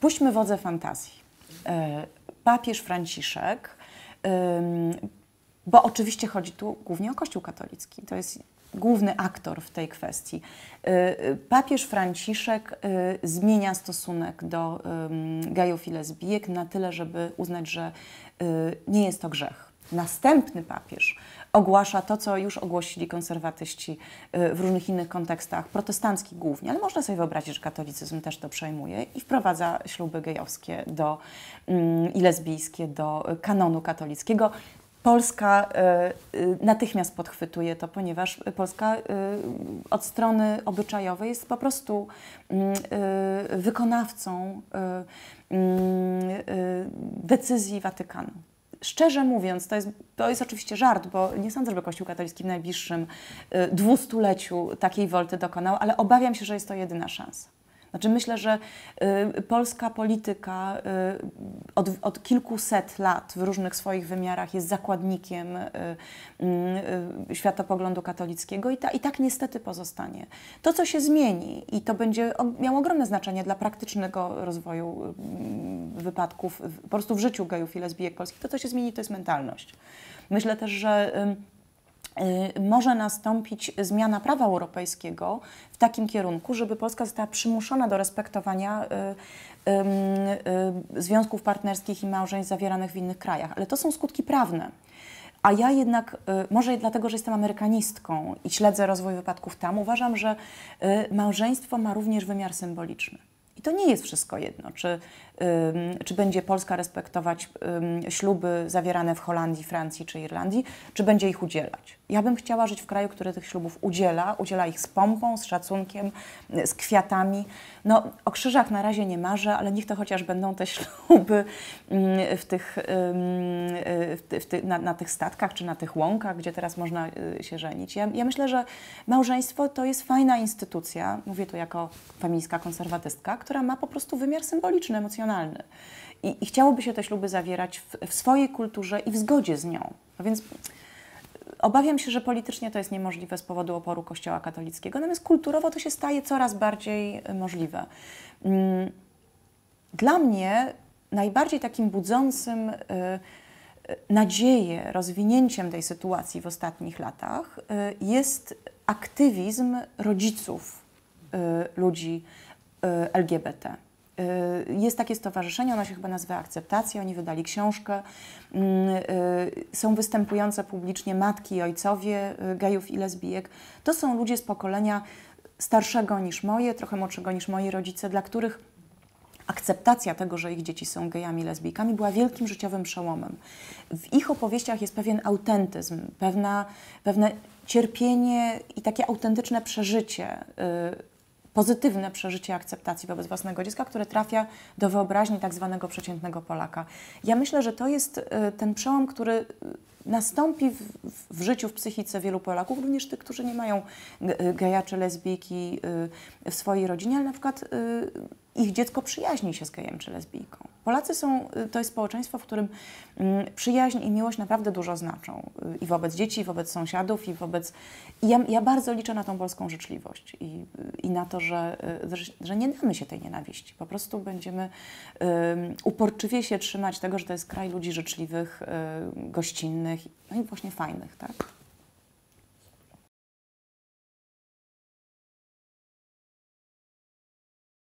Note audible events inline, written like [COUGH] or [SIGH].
Puśćmy wodze fantazji. E, papież Franciszek, bo oczywiście chodzi tu głównie o Kościół katolicki, to jest główny aktor w tej kwestii. E, papież Franciszek e, zmienia stosunek do gejów i lesbijek na tyle, żeby uznać, że nie jest to grzech następny papież ogłasza to, co już ogłosili konserwatyści y, w różnych innych kontekstach, protestanckich głównie, ale można sobie wyobrazić, że katolicyzm też to przejmuje i wprowadza śluby gejowskie do, mm, i lesbijskie do kanonu katolickiego. Polska y, y, natychmiast podchwytuje to, ponieważ Polska od strony obyczajowej jest po prostu mm, wykonawcą mm, decyzji Watykanu szczerze mówiąc, to jest, to jest oczywiście żart, bo nie sądzę, żeby Kościół katolicki w najbliższym y, dwustuleciu takiej wolty dokonał, ale obawiam się, że jest to jedyna szansa. Znaczy myślę, że y, polska polityka y, od, od kilkuset lat w różnych swoich wymiarach jest zakładnikiem y, y światopoglądu katolickiego i, ta, i tak niestety pozostanie. To, co się zmieni i to będzie miało ogromne znaczenie dla praktycznego rozwoju mm, wypadków, po prostu w życiu gejów i lesbijek polskich, to, co się zmieni, to jest mentalność. Myślę też, że Y, może nastąpić zmiana prawa europejskiego w takim kierunku, żeby Polska została przymuszona do respektowania y, y, związków partnerskich i małżeństw zawieranych w innych krajach. Ale to są skutki prawne. A ja jednak, może dlatego, że jestem Amerykanistką i śledzę rozwój wypadków tam, uważam, że małżeństwo ma również wymiar symboliczny. I to nie jest wszystko jedno, czy, czy będzie Polska respektować śluby zawierane w Holandii, Francji czy Irlandii, czy będzie ich udzielać. Ja bym chciała żyć w kraju, który tych ślubów udziela, udziela ich z pompą, z szacunkiem, y, z kwiatami. No, o krzyżach na razie nie marzę, ale niech to chociaż będą te [LAUGHS] śluby w tych, y, w ty, na, na, tych statkach czy na tych łąkach, gdzie teraz można y, się żenić. Ja, ja myślę, że małżeństwo to jest fajna instytucja, mówię to jako feministka konserwatystka, która ma po prostu wymiar symboliczny, emocjonalny. I, i chciałoby się te śluby zawierać w, w, swojej kulturze i w zgodzie z nią. No więc e, obawiam się, że politycznie to jest niemożliwe z powodu oporu Kościoła katolickiego, natomiast kulturowo to się staje coraz bardziej e, możliwe. Mm, dla mnie najbardziej takim budzącym e, nadzieję rozwinięciem tej sytuacji w ostatnich latach jest aktywizm rodziców ludzi Y, LGBT. Y, jest takie stowarzyszenie, ono się chyba nazywa Akceptacja, oni wydali książkę. Mm, y, są występujące publicznie matki i ojcowie gejów i lesbijek. To są ludzie z pokolenia starszego niż moje, trochę młodszego niż moi rodzice, dla których akceptacja tego, że ich dzieci są gejami, lesbijkami, była wielkim życiowym przełomem. W ich opowieściach jest pewien autentyzm, pewna, pewne cierpienie i takie autentyczne przeżycie pozytywne przeżycie akceptacji wobec własnego dziecka, które trafia do wyobraźni tak zwanego przeciętnego Polaka. Ja myślę, że to jest y, ten przełom, który y, nastąpi w, w, życiu, w psychice wielu Polaków, również tych, którzy nie mają y, geja czy lesbijki w swojej rodzinie, ale na przykład ich dziecko przyjaźni się z gejem czy lesbijką. Polacy są, y, to jest społeczeństwo, w którym mm, przyjaźń i miłość naprawdę dużo znaczą. Y, I wobec dzieci, i wobec sąsiadów, i wobec... I ja, ja bardzo liczę na tą polską życzliwość i, y, i na to, że, że, nie damy się tej nienawiści. Po prostu będziemy um, uporczywie się trzymać tego, że to jest kraj ludzi życzliwych, um, gościnnych, no i właśnie fajnych, tak?